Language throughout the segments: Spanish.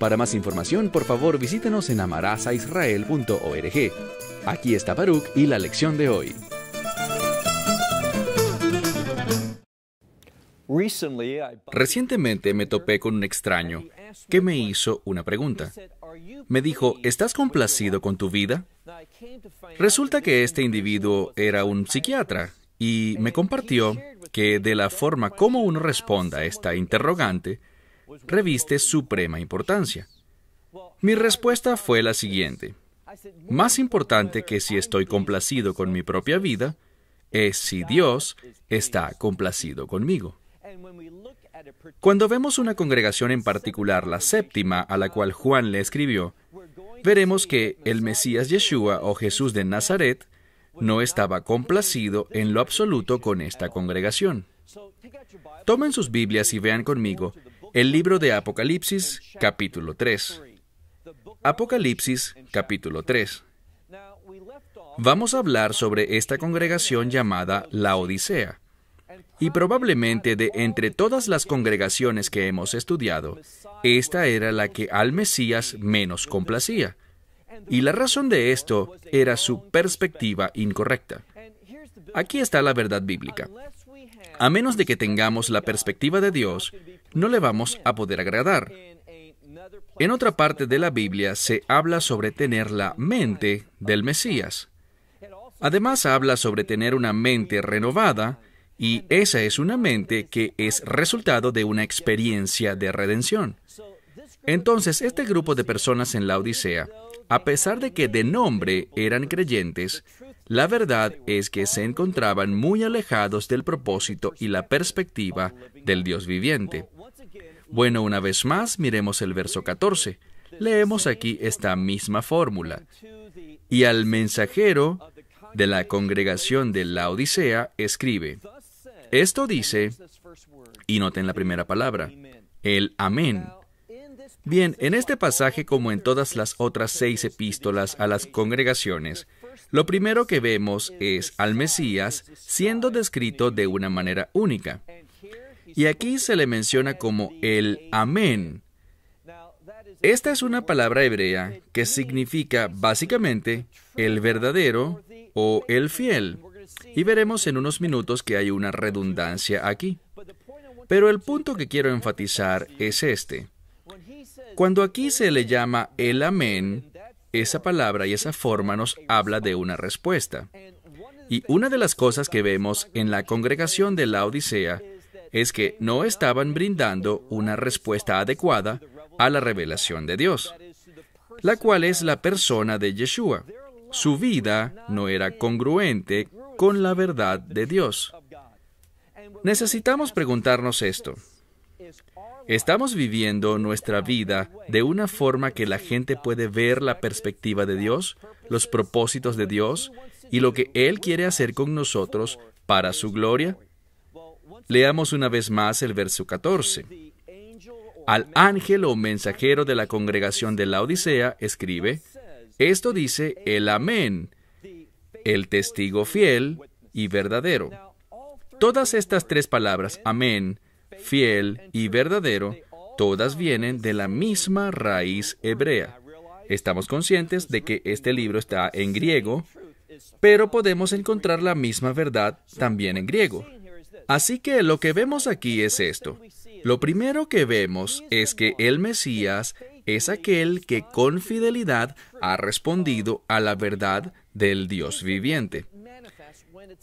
Para más información, por favor, visítenos en amarazaisrael.org. Aquí está Baruch y la lección de hoy. Recientemente me topé con un extraño que me hizo una pregunta. Me dijo, ¿estás complacido con tu vida? Resulta que este individuo era un psiquiatra y me compartió que de la forma como uno responda a esta interrogante reviste suprema importancia. Mi respuesta fue la siguiente. Más importante que si estoy complacido con mi propia vida, es si Dios está complacido conmigo. Cuando vemos una congregación en particular, la séptima a la cual Juan le escribió, veremos que el Mesías Yeshua o Jesús de Nazaret no estaba complacido en lo absoluto con esta congregación. Tomen sus Biblias y vean conmigo el libro de Apocalipsis, capítulo 3. Apocalipsis, capítulo 3. Vamos a hablar sobre esta congregación llamada la Odisea. Y probablemente de entre todas las congregaciones que hemos estudiado, esta era la que al Mesías menos complacía. Y la razón de esto era su perspectiva incorrecta. Aquí está la verdad bíblica. A menos de que tengamos la perspectiva de Dios, no le vamos a poder agradar. En otra parte de la Biblia se habla sobre tener la mente del Mesías. Además habla sobre tener una mente renovada, y esa es una mente que es resultado de una experiencia de redención. Entonces, este grupo de personas en la Odisea, a pesar de que de nombre eran creyentes, la verdad es que se encontraban muy alejados del propósito y la perspectiva del Dios viviente. Bueno, una vez más, miremos el verso 14. Leemos aquí esta misma fórmula. Y al mensajero de la congregación de la Odisea escribe. Esto dice, y noten la primera palabra, el amén. Bien, en este pasaje, como en todas las otras seis epístolas a las congregaciones, lo primero que vemos es al Mesías siendo descrito de una manera única. Y aquí se le menciona como el amén. Esta es una palabra hebrea que significa básicamente el verdadero o el fiel. Y veremos en unos minutos que hay una redundancia aquí. Pero el punto que quiero enfatizar es este. Cuando aquí se le llama el amén, esa palabra y esa forma nos habla de una respuesta. Y una de las cosas que vemos en la congregación de la Odisea es que no estaban brindando una respuesta adecuada a la revelación de Dios, la cual es la persona de Yeshua. Su vida no era congruente con la verdad de Dios. Necesitamos preguntarnos esto. ¿Estamos viviendo nuestra vida de una forma que la gente puede ver la perspectiva de Dios, los propósitos de Dios y lo que Él quiere hacer con nosotros para su gloria? Leamos una vez más el verso 14. Al ángel o mensajero de la congregación de la Odisea escribe, esto dice el amén, el testigo fiel y verdadero. Todas estas tres palabras, amén, fiel y verdadero, todas vienen de la misma raíz hebrea. Estamos conscientes de que este libro está en griego, pero podemos encontrar la misma verdad también en griego. Así que lo que vemos aquí es esto. Lo primero que vemos es que el Mesías es aquel que con fidelidad ha respondido a la verdad del Dios viviente.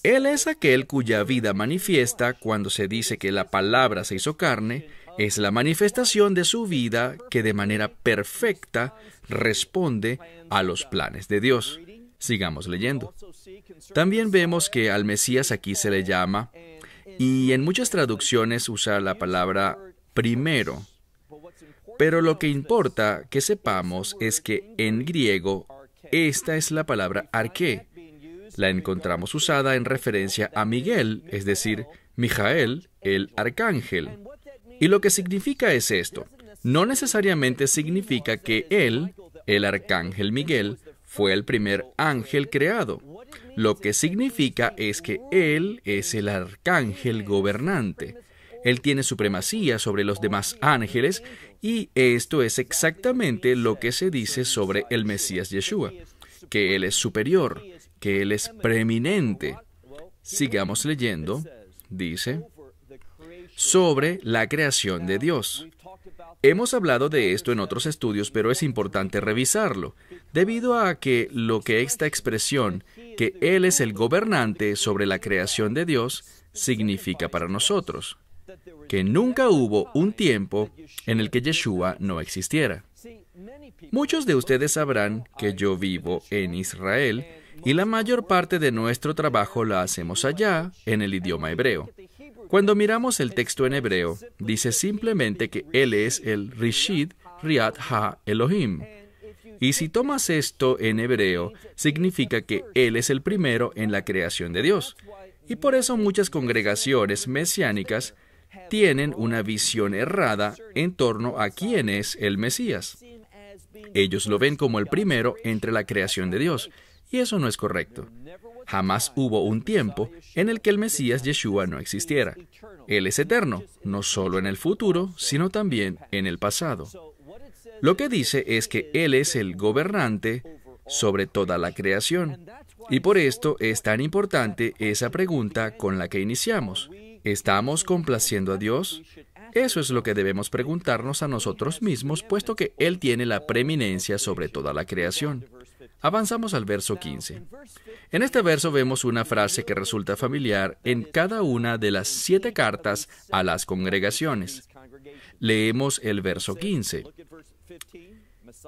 Él es aquel cuya vida manifiesta cuando se dice que la palabra se hizo carne, es la manifestación de su vida que de manera perfecta responde a los planes de Dios. Sigamos leyendo. También vemos que al Mesías aquí se le llama y en muchas traducciones usa la palabra primero. Pero lo que importa que sepamos es que en griego esta es la palabra arque. La encontramos usada en referencia a Miguel, es decir, Mijael, el arcángel. Y lo que significa es esto. No necesariamente significa que él, el arcángel Miguel, fue el primer ángel creado lo que significa es que Él es el arcángel gobernante. Él tiene supremacía sobre los demás ángeles y esto es exactamente lo que se dice sobre el Mesías Yeshua, que Él es superior, que Él es preeminente. Sigamos leyendo, dice, sobre la creación de Dios. Hemos hablado de esto en otros estudios, pero es importante revisarlo, debido a que lo que esta expresión, que Él es el gobernante sobre la creación de Dios, significa para nosotros, que nunca hubo un tiempo en el que Yeshua no existiera. Muchos de ustedes sabrán que yo vivo en Israel y la mayor parte de nuestro trabajo la hacemos allá en el idioma hebreo. Cuando miramos el texto en hebreo, dice simplemente que Él es el Rishid Riad Ha Elohim. Y si tomas esto en hebreo, significa que Él es el primero en la creación de Dios. Y por eso muchas congregaciones mesiánicas tienen una visión errada en torno a quién es el Mesías. Ellos lo ven como el primero entre la creación de Dios, y eso no es correcto. Jamás hubo un tiempo en el que el Mesías Yeshua no existiera. Él es eterno, no solo en el futuro, sino también en el pasado. Lo que dice es que Él es el gobernante sobre toda la creación. Y por esto es tan importante esa pregunta con la que iniciamos. ¿Estamos complaciendo a Dios? Eso es lo que debemos preguntarnos a nosotros mismos, puesto que Él tiene la preeminencia sobre toda la creación. Avanzamos al verso 15. En este verso vemos una frase que resulta familiar en cada una de las siete cartas a las congregaciones. Leemos el verso 15.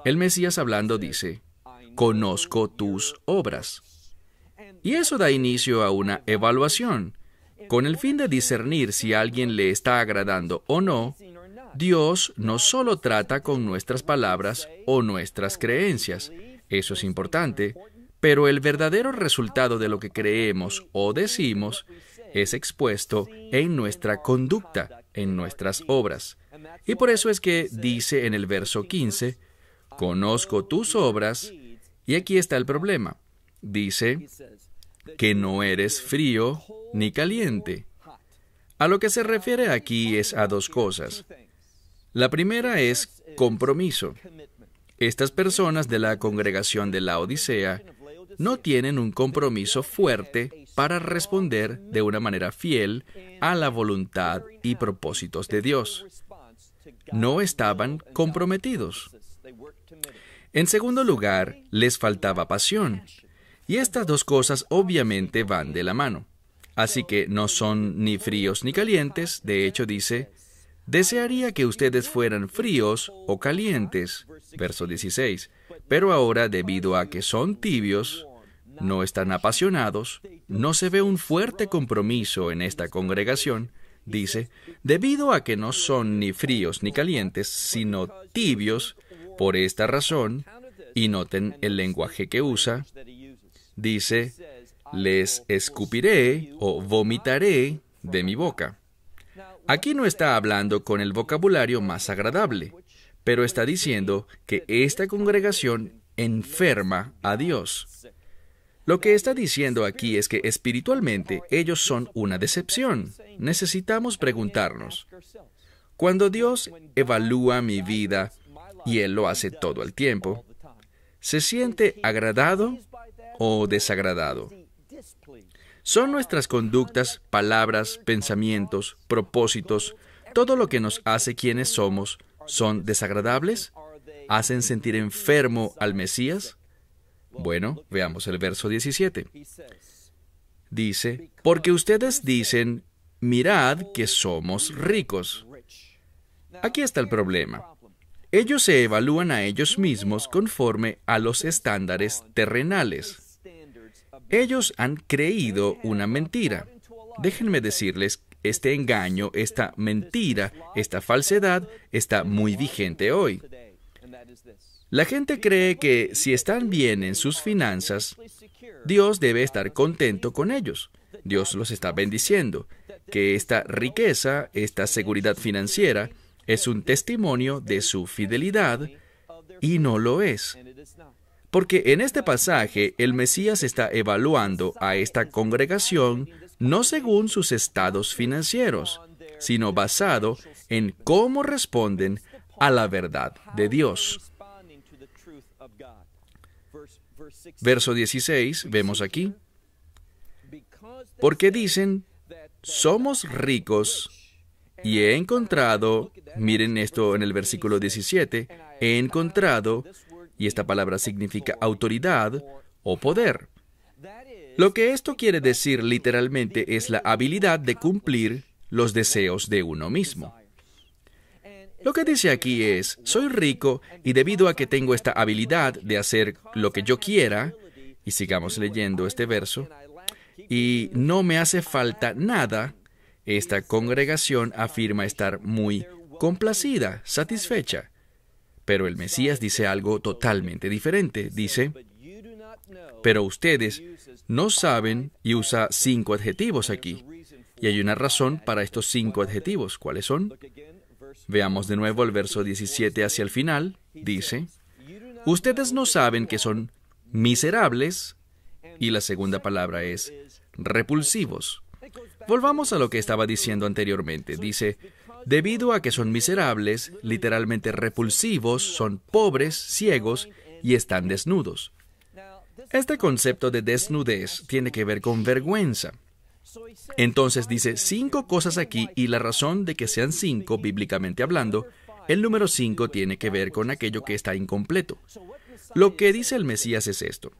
El Mesías hablando dice, conozco tus obras. Y eso da inicio a una evaluación. Con el fin de discernir si alguien le está agradando o no, Dios no solo trata con nuestras palabras o nuestras creencias, eso es importante, pero el verdadero resultado de lo que creemos o decimos es expuesto en nuestra conducta, en nuestras obras. Y por eso es que dice en el verso 15, conozco tus obras, y aquí está el problema. Dice que no eres frío ni caliente. A lo que se refiere aquí es a dos cosas. La primera es compromiso. Estas personas de la congregación de la Odisea no tienen un compromiso fuerte para responder de una manera fiel a la voluntad y propósitos de Dios. No estaban comprometidos. En segundo lugar, les faltaba pasión. Y estas dos cosas obviamente van de la mano. Así que no son ni fríos ni calientes, de hecho dice, Desearía que ustedes fueran fríos o calientes. Verso 16. Pero ahora, debido a que son tibios, no están apasionados, no se ve un fuerte compromiso en esta congregación, dice, debido a que no son ni fríos ni calientes, sino tibios, por esta razón, y noten el lenguaje que usa, dice, les escupiré o vomitaré de mi boca. Aquí no está hablando con el vocabulario más agradable, pero está diciendo que esta congregación enferma a Dios. Lo que está diciendo aquí es que espiritualmente ellos son una decepción. Necesitamos preguntarnos, cuando Dios evalúa mi vida, y Él lo hace todo el tiempo, ¿se siente agradado o desagradado? Son nuestras conductas, palabras, pensamientos, propósitos, todo lo que nos hace quienes somos. ¿Son desagradables? ¿Hacen sentir enfermo al Mesías? Bueno, veamos el verso 17. Dice, porque ustedes dicen, mirad que somos ricos. Aquí está el problema. Ellos se evalúan a ellos mismos conforme a los estándares terrenales. Ellos han creído una mentira. Déjenme decirles, este engaño, esta mentira, esta falsedad está muy vigente hoy. La gente cree que si están bien en sus finanzas, Dios debe estar contento con ellos. Dios los está bendiciendo, que esta riqueza, esta seguridad financiera, es un testimonio de su fidelidad y no lo es. Porque en este pasaje el Mesías está evaluando a esta congregación no según sus estados financieros, sino basado en cómo responden a la verdad de Dios. Verso 16, vemos aquí, porque dicen, somos ricos y he encontrado, miren esto en el versículo 17, he encontrado y esta palabra significa autoridad o poder. Lo que esto quiere decir literalmente es la habilidad de cumplir los deseos de uno mismo. Lo que dice aquí es, soy rico y debido a que tengo esta habilidad de hacer lo que yo quiera, y sigamos leyendo este verso, y no me hace falta nada, esta congregación afirma estar muy complacida, satisfecha. Pero el Mesías dice algo totalmente diferente. Dice, pero ustedes no saben y usa cinco adjetivos aquí. Y hay una razón para estos cinco adjetivos. ¿Cuáles son? Veamos de nuevo el verso 17 hacia el final. Dice, ustedes no saben que son miserables. Y la segunda palabra es repulsivos. Volvamos a lo que estaba diciendo anteriormente. Dice, Debido a que son miserables, literalmente repulsivos, son pobres, ciegos y están desnudos. Este concepto de desnudez tiene que ver con vergüenza. Entonces dice cinco cosas aquí y la razón de que sean cinco, bíblicamente hablando, el número cinco tiene que ver con aquello que está incompleto. Lo que dice el Mesías es esto.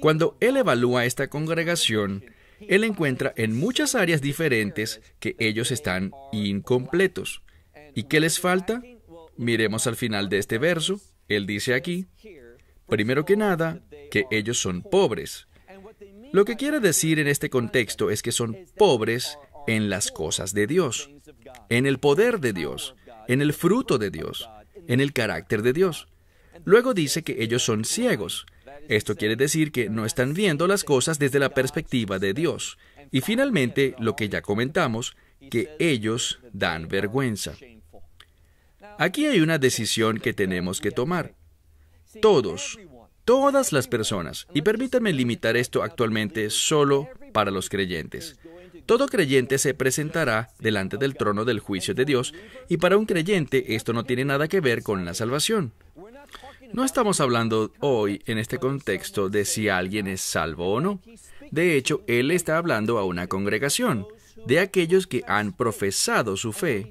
Cuando él evalúa esta congregación, él encuentra en muchas áreas diferentes que ellos están incompletos. ¿Y qué les falta? Miremos al final de este verso. Él dice aquí, primero que nada, que ellos son pobres. Lo que quiere decir en este contexto es que son pobres en las cosas de Dios, en el poder de Dios, en el fruto de Dios, en el carácter de Dios. Luego dice que ellos son ciegos, esto quiere decir que no están viendo las cosas desde la perspectiva de Dios. Y finalmente, lo que ya comentamos, que ellos dan vergüenza. Aquí hay una decisión que tenemos que tomar. Todos, todas las personas, y permítanme limitar esto actualmente solo para los creyentes. Todo creyente se presentará delante del trono del juicio de Dios, y para un creyente esto no tiene nada que ver con la salvación. No estamos hablando hoy en este contexto de si alguien es salvo o no. De hecho, Él está hablando a una congregación, de aquellos que han profesado su fe.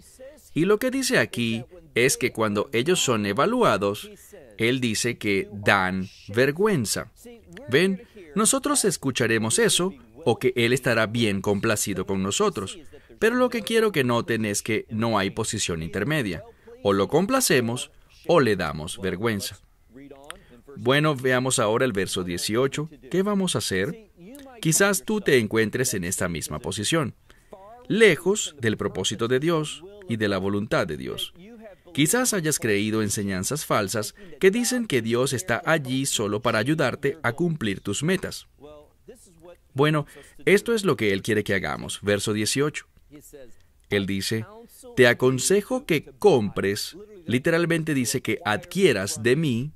Y lo que dice aquí es que cuando ellos son evaluados, Él dice que dan vergüenza. Ven, nosotros escucharemos eso o que Él estará bien complacido con nosotros. Pero lo que quiero que noten es que no hay posición intermedia. O lo complacemos o le damos vergüenza. Bueno, veamos ahora el verso 18. ¿Qué vamos a hacer? Quizás tú te encuentres en esta misma posición, lejos del propósito de Dios y de la voluntad de Dios. Quizás hayas creído enseñanzas falsas que dicen que Dios está allí solo para ayudarte a cumplir tus metas. Bueno, esto es lo que Él quiere que hagamos. Verso 18. Él dice, te aconsejo que compres, literalmente dice que adquieras de mí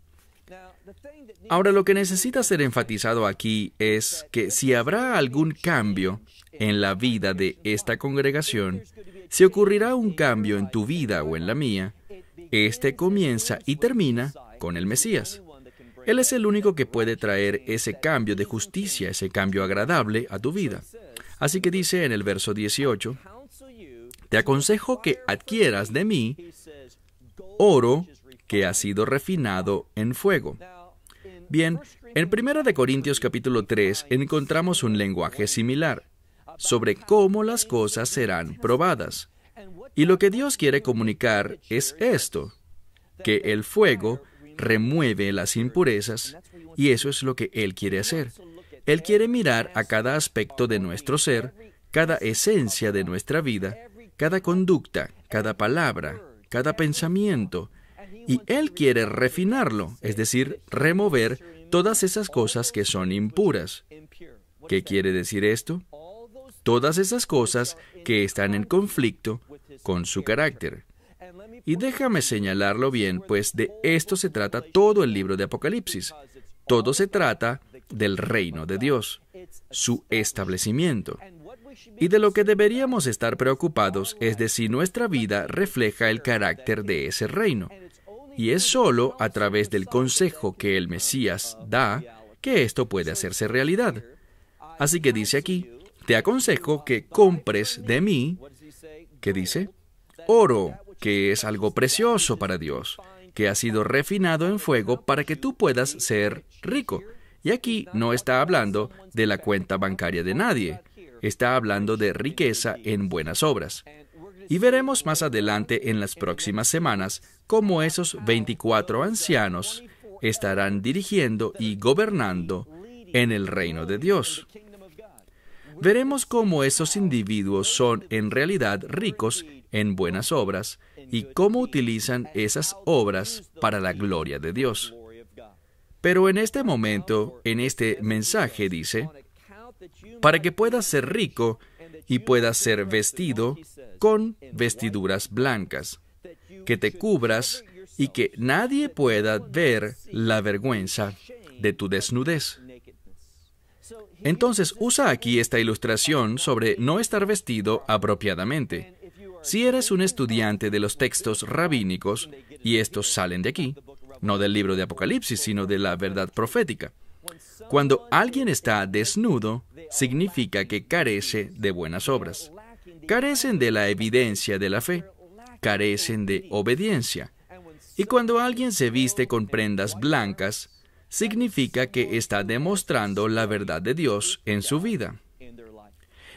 Ahora lo que necesita ser enfatizado aquí es que si habrá algún cambio en la vida de esta congregación, si ocurrirá un cambio en tu vida o en la mía, este comienza y termina con el Mesías. Él es el único que puede traer ese cambio de justicia, ese cambio agradable a tu vida. Así que dice en el verso 18, te aconsejo que adquieras de mí oro que ha sido refinado en fuego. Bien, en 1 Corintios capítulo 3 encontramos un lenguaje similar sobre cómo las cosas serán probadas. Y lo que Dios quiere comunicar es esto, que el fuego remueve las impurezas y eso es lo que Él quiere hacer. Él quiere mirar a cada aspecto de nuestro ser, cada esencia de nuestra vida, cada conducta, cada palabra, cada pensamiento, y Él quiere refinarlo, es decir, remover todas esas cosas que son impuras. ¿Qué quiere decir esto? Todas esas cosas que están en conflicto con su carácter. Y déjame señalarlo bien, pues de esto se trata todo el libro de Apocalipsis. Todo se trata del reino de Dios, su establecimiento. Y de lo que deberíamos estar preocupados es de si nuestra vida refleja el carácter de ese reino. Y es solo a través del consejo que el Mesías da que esto puede hacerse realidad. Así que dice aquí, te aconsejo que compres de mí, ¿qué dice, oro, que es algo precioso para Dios, que ha sido refinado en fuego para que tú puedas ser rico. Y aquí no está hablando de la cuenta bancaria de nadie, está hablando de riqueza en buenas obras. Y veremos más adelante en las próximas semanas cómo esos 24 ancianos estarán dirigiendo y gobernando en el reino de Dios. Veremos cómo esos individuos son en realidad ricos en buenas obras y cómo utilizan esas obras para la gloria de Dios. Pero en este momento, en este mensaje dice, para que puedas ser rico y puedas ser vestido con vestiduras blancas, que te cubras y que nadie pueda ver la vergüenza de tu desnudez. Entonces usa aquí esta ilustración sobre no estar vestido apropiadamente. Si eres un estudiante de los textos rabínicos, y estos salen de aquí, no del libro de Apocalipsis, sino de la verdad profética, cuando alguien está desnudo, significa que carece de buenas obras carecen de la evidencia de la fe, carecen de obediencia. Y cuando alguien se viste con prendas blancas, significa que está demostrando la verdad de Dios en su vida.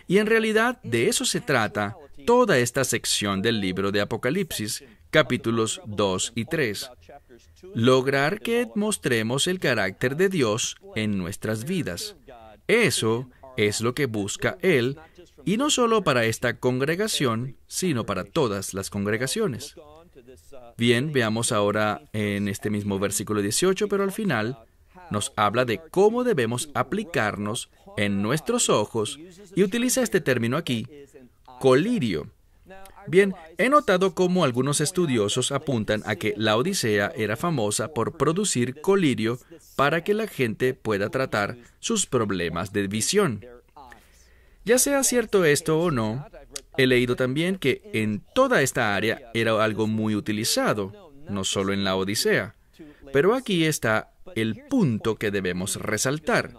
Y en realidad de eso se trata toda esta sección del libro de Apocalipsis, capítulos 2 y 3. Lograr que mostremos el carácter de Dios en nuestras vidas. Eso es lo que busca Él y no solo para esta congregación, sino para todas las congregaciones. Bien, veamos ahora en este mismo versículo 18, pero al final nos habla de cómo debemos aplicarnos en nuestros ojos y utiliza este término aquí, colirio. Bien, he notado cómo algunos estudiosos apuntan a que la Odisea era famosa por producir colirio para que la gente pueda tratar sus problemas de visión. Ya sea cierto esto o no, he leído también que en toda esta área era algo muy utilizado, no solo en la Odisea. Pero aquí está el punto que debemos resaltar.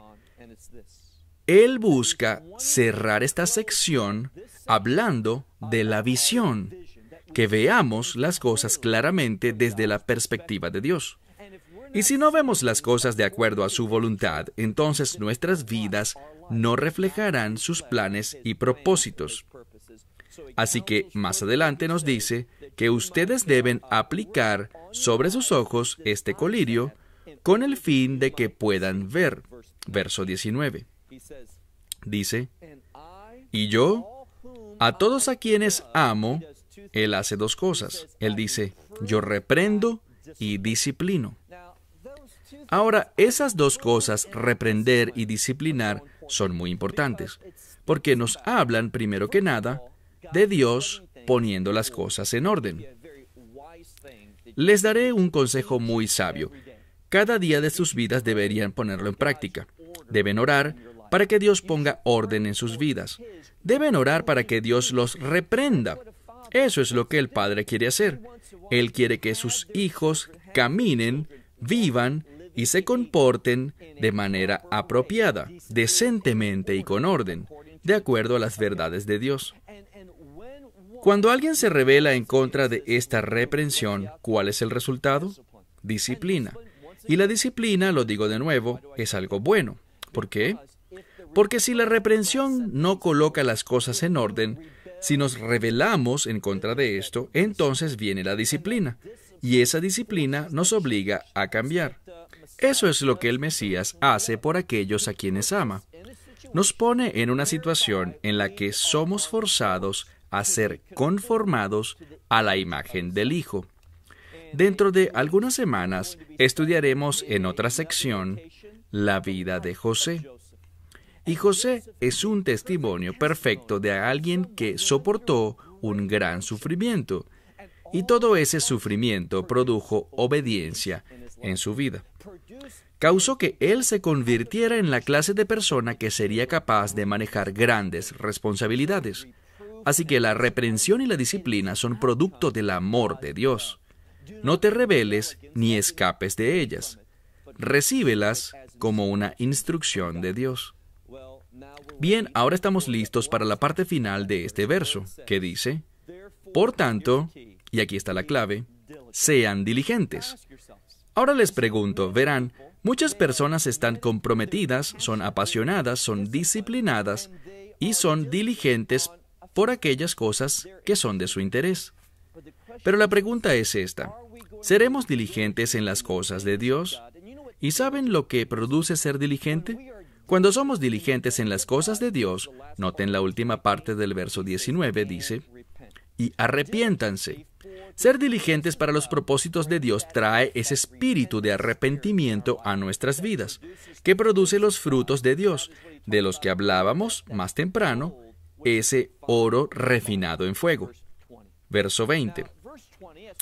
Él busca cerrar esta sección hablando de la visión, que veamos las cosas claramente desde la perspectiva de Dios. Y si no vemos las cosas de acuerdo a su voluntad, entonces nuestras vidas no reflejarán sus planes y propósitos. Así que más adelante nos dice que ustedes deben aplicar sobre sus ojos este colirio con el fin de que puedan ver. Verso 19. Dice, y yo, a todos a quienes amo, Él hace dos cosas. Él dice, yo reprendo y disciplino. Ahora, esas dos cosas, reprender y disciplinar, son muy importantes, porque nos hablan, primero que nada, de Dios poniendo las cosas en orden. Les daré un consejo muy sabio. Cada día de sus vidas deberían ponerlo en práctica. Deben orar para que Dios ponga orden en sus vidas. Deben orar para que Dios los reprenda. Eso es lo que el Padre quiere hacer. Él quiere que sus hijos caminen, vivan y se comporten de manera apropiada, decentemente y con orden, de acuerdo a las verdades de Dios. Cuando alguien se revela en contra de esta reprensión, ¿cuál es el resultado? Disciplina. Y la disciplina, lo digo de nuevo, es algo bueno. ¿Por qué? Porque si la reprensión no coloca las cosas en orden, si nos rebelamos en contra de esto, entonces viene la disciplina. Y esa disciplina nos obliga a cambiar. Eso es lo que el Mesías hace por aquellos a quienes ama. Nos pone en una situación en la que somos forzados a ser conformados a la imagen del Hijo. Dentro de algunas semanas estudiaremos en otra sección la vida de José. Y José es un testimonio perfecto de alguien que soportó un gran sufrimiento y todo ese sufrimiento produjo obediencia en su vida. Causó que él se convirtiera en la clase de persona que sería capaz de manejar grandes responsabilidades. Así que la reprensión y la disciplina son producto del amor de Dios. No te rebeles ni escapes de ellas. Recíbelas como una instrucción de Dios. Bien, ahora estamos listos para la parte final de este verso, que dice, Por tanto, y aquí está la clave, sean diligentes. Ahora les pregunto, verán, muchas personas están comprometidas, son apasionadas, son disciplinadas y son diligentes por aquellas cosas que son de su interés. Pero la pregunta es esta, ¿seremos diligentes en las cosas de Dios? ¿Y saben lo que produce ser diligente? Cuando somos diligentes en las cosas de Dios, noten la última parte del verso 19, dice, y arrepiéntanse. Ser diligentes para los propósitos de Dios trae ese espíritu de arrepentimiento a nuestras vidas, que produce los frutos de Dios, de los que hablábamos más temprano, ese oro refinado en fuego. Verso 20.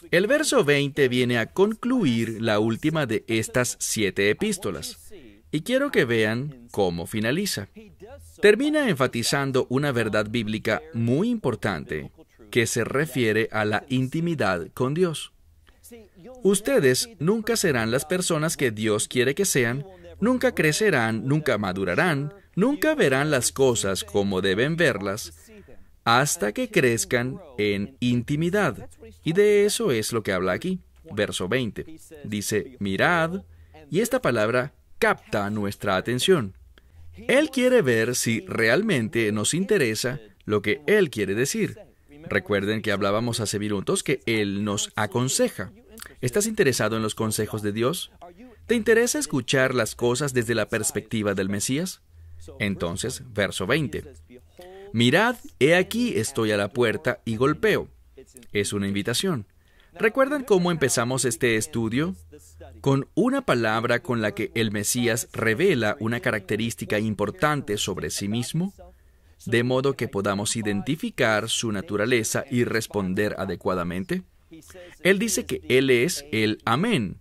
El verso 20 viene a concluir la última de estas siete epístolas, y quiero que vean cómo finaliza. Termina enfatizando una verdad bíblica muy importante que se refiere a la intimidad con Dios. Ustedes nunca serán las personas que Dios quiere que sean, nunca crecerán, nunca madurarán, nunca verán las cosas como deben verlas, hasta que crezcan en intimidad. Y de eso es lo que habla aquí. Verso 20. Dice, mirad, y esta palabra capta nuestra atención. Él quiere ver si realmente nos interesa lo que Él quiere decir. Recuerden que hablábamos hace minutos que Él nos aconseja. ¿Estás interesado en los consejos de Dios? ¿Te interesa escuchar las cosas desde la perspectiva del Mesías? Entonces, verso 20. Mirad, he aquí estoy a la puerta y golpeo. Es una invitación. ¿Recuerdan cómo empezamos este estudio? Con una palabra con la que el Mesías revela una característica importante sobre sí mismo de modo que podamos identificar su naturaleza y responder adecuadamente? Él dice que Él es el amén.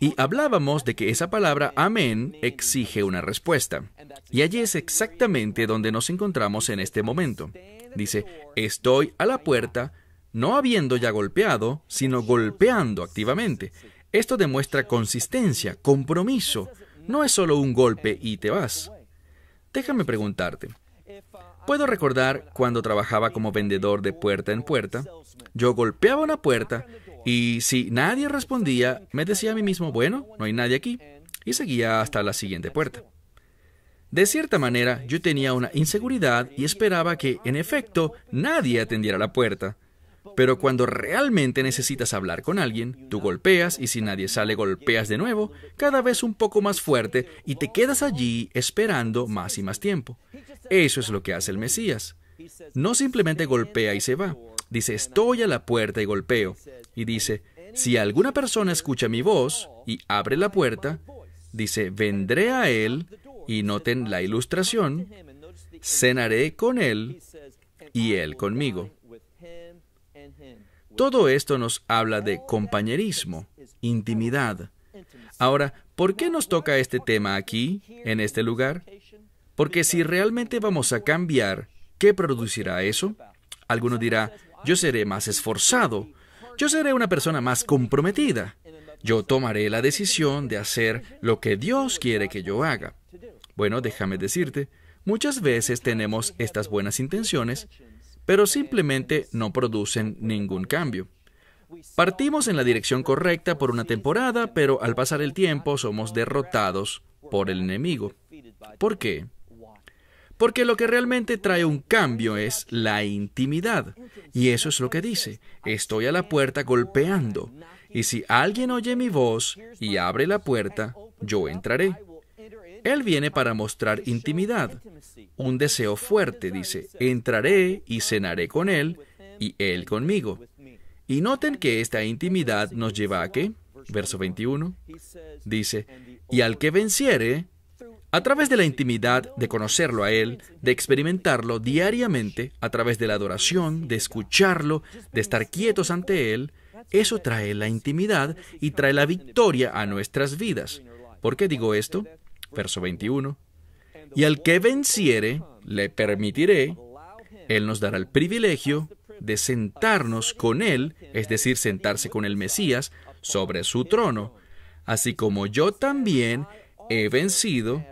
Y hablábamos de que esa palabra amén exige una respuesta. Y allí es exactamente donde nos encontramos en este momento. Dice, estoy a la puerta, no habiendo ya golpeado, sino golpeando activamente. Esto demuestra consistencia, compromiso. No es solo un golpe y te vas. Déjame preguntarte, Puedo recordar cuando trabajaba como vendedor de puerta en puerta, yo golpeaba una puerta y si nadie respondía, me decía a mí mismo, bueno, no hay nadie aquí, y seguía hasta la siguiente puerta. De cierta manera, yo tenía una inseguridad y esperaba que, en efecto, nadie atendiera la puerta. Pero cuando realmente necesitas hablar con alguien, tú golpeas y si nadie sale golpeas de nuevo, cada vez un poco más fuerte y te quedas allí esperando más y más tiempo. Eso es lo que hace el Mesías. No simplemente golpea y se va. Dice, estoy a la puerta y golpeo. Y dice, si alguna persona escucha mi voz y abre la puerta, dice, vendré a él, y noten la ilustración, cenaré con él y él conmigo. Todo esto nos habla de compañerismo, intimidad. Ahora, ¿por qué nos toca este tema aquí, en este lugar? Porque si realmente vamos a cambiar, ¿qué producirá eso? Alguno dirá, yo seré más esforzado, yo seré una persona más comprometida, yo tomaré la decisión de hacer lo que Dios quiere que yo haga. Bueno, déjame decirte, muchas veces tenemos estas buenas intenciones, pero simplemente no producen ningún cambio. Partimos en la dirección correcta por una temporada, pero al pasar el tiempo somos derrotados por el enemigo. ¿Por qué? Porque lo que realmente trae un cambio es la intimidad. Y eso es lo que dice. Estoy a la puerta golpeando. Y si alguien oye mi voz y abre la puerta, yo entraré. Él viene para mostrar intimidad, un deseo fuerte, dice, entraré y cenaré con Él y Él conmigo. Y noten que esta intimidad nos lleva a qué? Verso 21. Dice, y al que venciere, a través de la intimidad, de conocerlo a Él, de experimentarlo diariamente, a través de la adoración, de escucharlo, de estar quietos ante Él, eso trae la intimidad y trae la victoria a nuestras vidas. ¿Por qué digo esto? verso 21, y al que venciere le permitiré, él nos dará el privilegio de sentarnos con él, es decir, sentarse con el Mesías, sobre su trono, así como yo también he vencido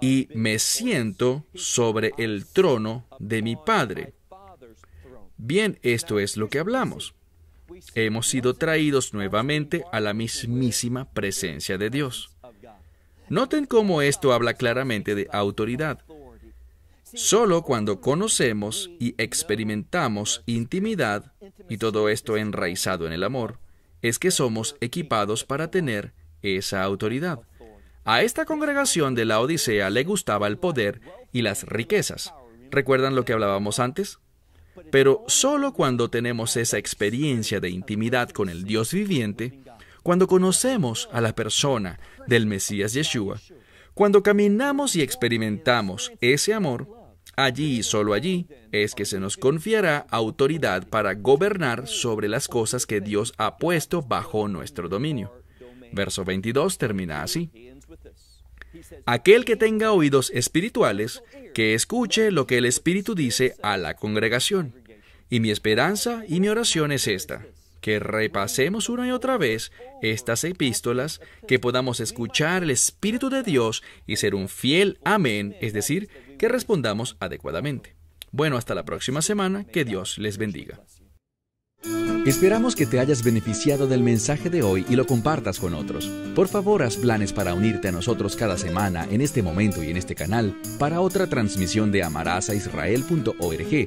y me siento sobre el trono de mi Padre. Bien, esto es lo que hablamos. Hemos sido traídos nuevamente a la mismísima presencia de Dios. Noten cómo esto habla claramente de autoridad. Solo cuando conocemos y experimentamos intimidad, y todo esto enraizado en el amor, es que somos equipados para tener esa autoridad. A esta congregación de la Odisea le gustaba el poder y las riquezas. ¿Recuerdan lo que hablábamos antes? Pero solo cuando tenemos esa experiencia de intimidad con el Dios viviente, cuando conocemos a la persona del Mesías Yeshua, cuando caminamos y experimentamos ese amor, allí y solo allí es que se nos confiará autoridad para gobernar sobre las cosas que Dios ha puesto bajo nuestro dominio. Verso 22 termina así. Aquel que tenga oídos espirituales, que escuche lo que el Espíritu dice a la congregación. Y mi esperanza y mi oración es esta, que repasemos una y otra vez estas epístolas, que podamos escuchar el Espíritu de Dios y ser un fiel amén, es decir, que respondamos adecuadamente. Bueno, hasta la próxima semana, que Dios les bendiga. Esperamos que te hayas beneficiado del mensaje de hoy y lo compartas con otros. Por favor, haz planes para unirte a nosotros cada semana en este momento y en este canal para otra transmisión de amarazaisrael.org.